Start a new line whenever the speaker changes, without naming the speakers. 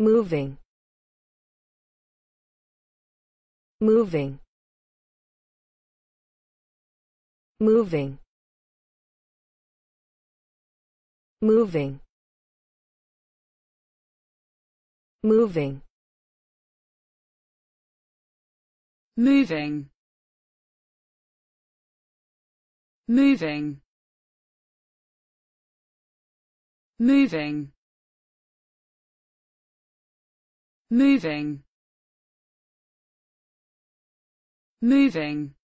moving moving moving moving moving moving moving moving moving moving